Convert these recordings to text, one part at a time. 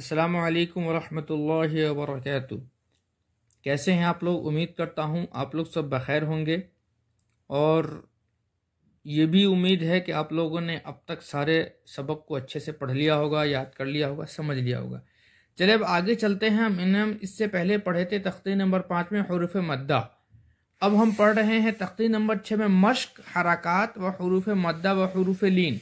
السلام علیکم ورحمۃ اللہ وبرکاتہ کیسے ہیں آپ لوگ امید کرتا ہوں آپ لوگ سب بخیر ہوں گے اور یہ بھی امید ہے کہ آپ لوگوں نے اب تک سارے سبق کو اچھے سے پڑھ لیا ہوگا یاد کر لیا ہوگا سمجھ لیا ہوگا چلے اب آگے چلتے ہیں ہم انہیں ہم اس سے پہلے پڑھے تھے تختی نمبر پانچ میں حروف مدہ اب ہم پڑھ رہے ہیں تختی نمبر چھ میں مشق حرکات و حروف مدہ و حروف لین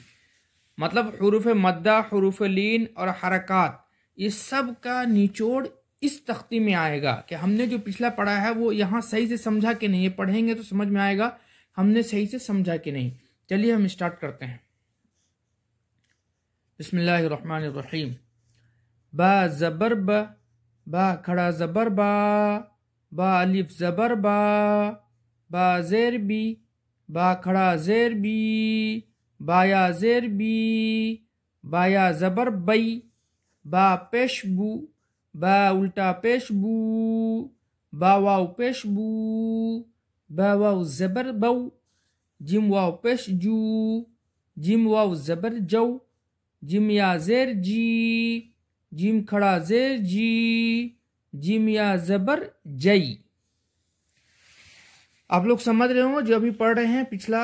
مطلب حروف مدہ حروف لین اور حرکات یہ سب کا نچوڑ اس تختی میں آئے گا کہ ہم نے جو پچھلا پڑھا ہے وہ یہاں صحیح سے سمجھا کہ نہیں یہ پڑھیں گے تو سمجھ میں آئے گا ہم نے صحیح سے سمجھا کہ نہیں چلیے ہم اسٹارٹ کرتے ہیں بسم اللہ الرحمن الرحیم با زبر با با کھڑا زبر با با الف زبر با با زیر بی با کھڑا زیر بی بایا زیر بی بایا زبر بی با پیش بو با الٹا پیش بو با واو پیش بو با واو زبر بو جم واو پیش جو جم واو زبر جو جم یا زیر جی جم کھڑا زیر جی جم یا زبر جئی آپ لوگ سمجھ رہے ہوں جو ابھی پڑھ رہے ہیں پچھلا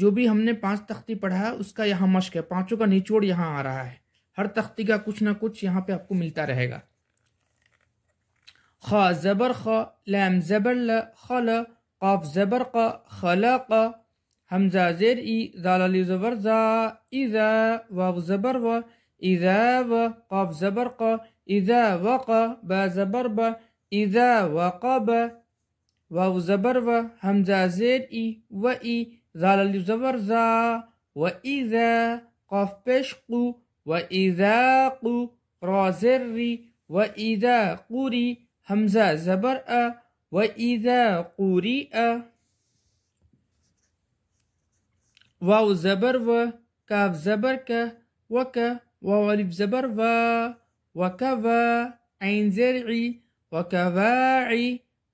جو بھی ہم نے پانچ تختی پڑھا ہے اس کا یہاں مشق ہے پانچوں کا نچوڑ یہاں آ رہا ہے हर तख्ती का कुछ ना कुछ यहाँ पे आपको मिलता रहेगा खा जबर खा लैम जबर ल खल काफ जबर का खला का हमजा जेर ई जाल जबर जा इजा वाव जबर व इजा व काफ जबर का इजा वक ब जबर ब इजा वकब वाव जबर व हमजा जेर ई व ई जाल जबर जा व इजा काफ पेश وإذا قو رازري وإذا قري همزة زبر وإذا قرئ واو زبر و كاف زبر ك وك واو ألف زبر و وكفا عين زرعي وكواعي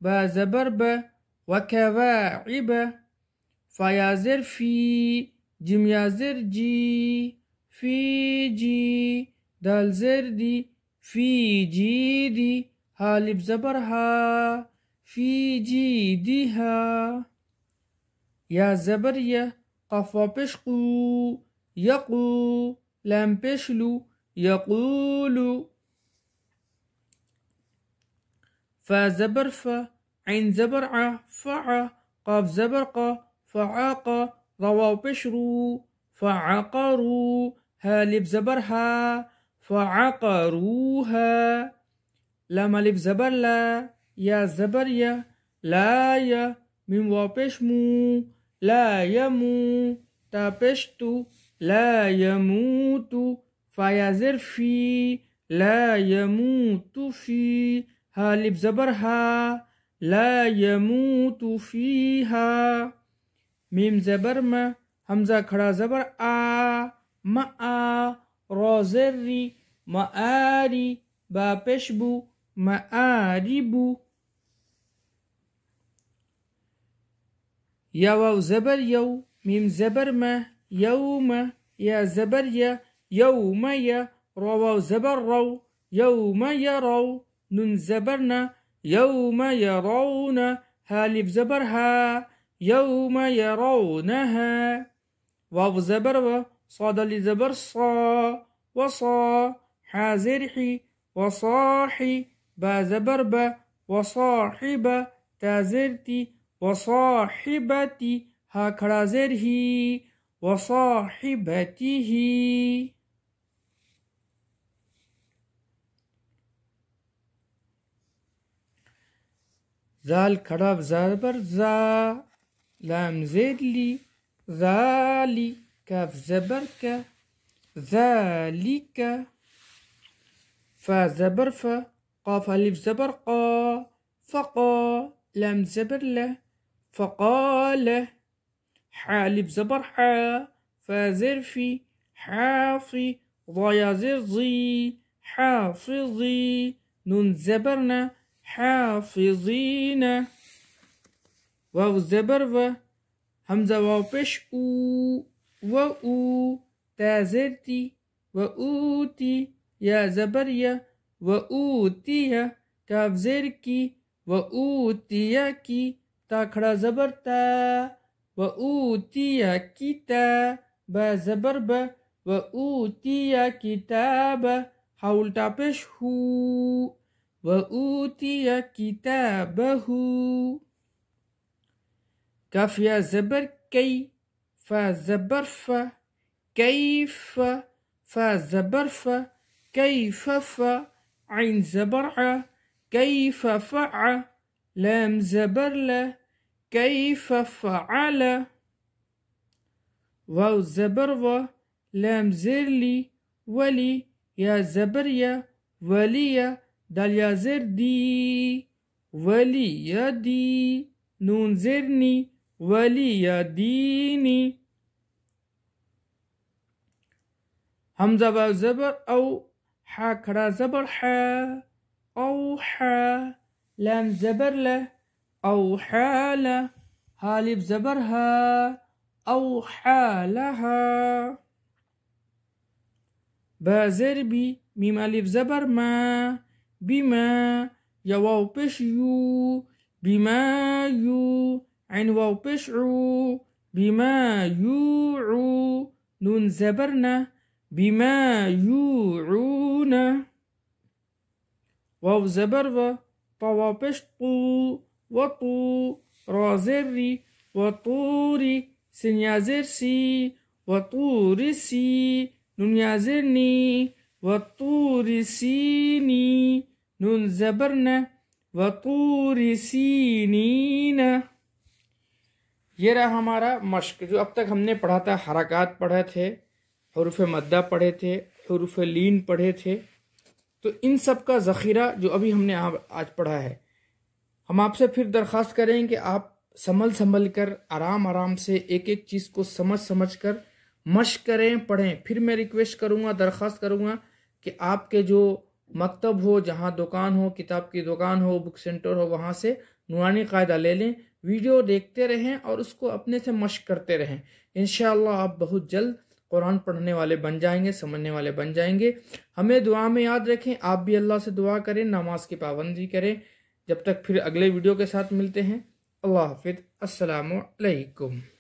با زبر ب وكواعب فيا زرفي جميا زرجي فيجي دال زردي في جيدي دي هالب زبرها في جي ديها يا زبرية يا قفا بشقو يقو لم بشلو يقولو فزبرفة عين زبر ع فع قاف زبر قا فعاق ضوا بشرو فعقرو لب زبرها فعقروها لما لب زبر لا يا زبر يا لا يا من وابش مو لا يمو تابشتو لا يموت فيا زرفي لا يموت في هالب زبرها لا يموت فيها ميم زبر ما همزة خڑا زبر آ ما ما مع رازر مآري بابشبو مآربو يو زبر يو ميم زبر ما يوم يا زبر يا يوم يا رو زبر رو يوم يرو نون زبرنا يوم يرون هالف زبرها يوم يرونها واو زبر و صاد لزبر صا وصا حا زرحي وصاحي با زبربة وصاحبة تازرتي زرتي وصاحبتي ها كرا زرهي وصاحبته زال كراب زبر زا لام لي زالي كاف زبرك ذلك فا زبر ف قاف ألف زبر قا فقا لام زبر له فقال حا ألف زبر حا فا زر في حافي ضايا زر ضي حافظي نون زبرنا حافظين واو زبر و همزة واو بش أو و او ذرتی و اوتی یبر یا کاف زیر کی و اوتی کی تا تکھڑا زبرتا و اوتی یا کی کتا بر بہ و اوتی یا کتاب ہاؤل ٹاپش ہو و اوتی یعہ ہو کاف یا زبر کی فزبرف كيف فزبرف كيف ف عين زبرع كيف فع لام زبرلة كيف فعل واو زبروا لام زرلي ولي يا زبريا وليا دال يا زردي ولي يا دي نون زرني ولي ديني همزه زبر او حا کرا زبر حا او حا لام زبر له او حاله هالف زبرها او حالها بازربي ميم الف زبر ما بما يواو بشيو بما يو عين واو بشعو بما يوعو نون زبرنا بما يوعونا واو و طوا بشطو وطو رازري وطوري سنيازرسي وطورسي نون يازرني وطور سيني نون زبرنا وطورسينينا سينينا یہ رہا ہمارا مشق جو اب تک ہم نے پڑھا تھا حرکات پڑھے تھے حروف مدہ پڑھے تھے حروف لین پڑھے تھے تو ان سب کا ذخیرہ جو ابھی ہم نے آج پڑھا ہے ہم آپ سے پھر درخواست کریں کہ آپ سنبھل سنبھل کر آرام آرام سے ایک ایک چیز کو سمجھ سمجھ کر مشق کریں پڑھیں پھر میں ریکویسٹ کروں گا درخواست کروں گا کہ آپ کے جو مکتب ہو جہاں دکان ہو کتاب کی دکان ہو بک سینٹر ہو وہاں سے نورانی قاعدہ لے لیں ویڈیو دیکھتے رہیں اور اس کو اپنے سے مشق کرتے رہیں انشاءاللہ آپ بہت جلد قرآن پڑھنے والے بن جائیں گے سمجھنے والے بن جائیں گے ہمیں دعا میں یاد رکھیں آپ بھی اللہ سے دعا کریں نماز کی پابندی کریں جب تک پھر اگلے ویڈیو کے ساتھ ملتے ہیں اللہ حافظ السلام علیکم